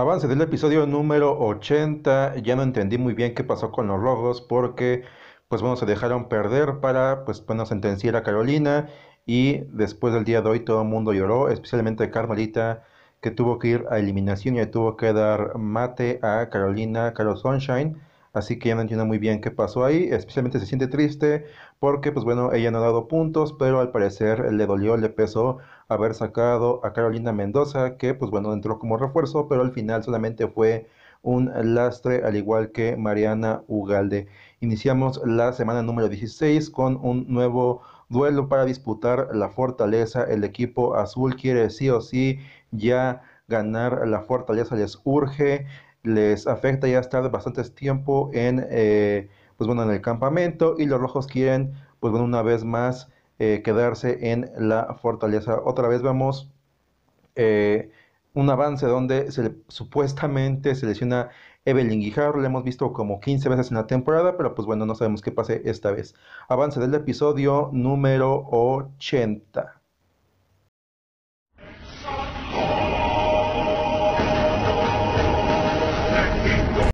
Avance del episodio número 80. Ya no entendí muy bien qué pasó con los rojos porque, pues bueno, se dejaron perder para, pues bueno, sentenciar a Carolina. Y después del día de hoy todo el mundo lloró, especialmente Carmelita, que tuvo que ir a eliminación y tuvo que dar mate a Carolina, Carol Sunshine Así que ya no entiende muy bien qué pasó ahí. Especialmente se siente triste porque, pues bueno, ella no ha dado puntos, pero al parecer le dolió, le pesó haber sacado a Carolina Mendoza, que, pues bueno, entró como refuerzo, pero al final solamente fue un lastre, al igual que Mariana Ugalde. Iniciamos la semana número 16 con un nuevo duelo para disputar la fortaleza. El equipo azul quiere sí o sí ya ganar la fortaleza, les urge les afecta ya estar bastante tiempo en, eh, pues bueno, en el campamento y los rojos quieren, pues bueno, una vez más eh, quedarse en la fortaleza. Otra vez vemos eh, un avance donde se supuestamente se lesiona Evelyn Guijarro, la hemos visto como 15 veces en la temporada, pero pues bueno, no sabemos qué pase esta vez. Avance del episodio número 80.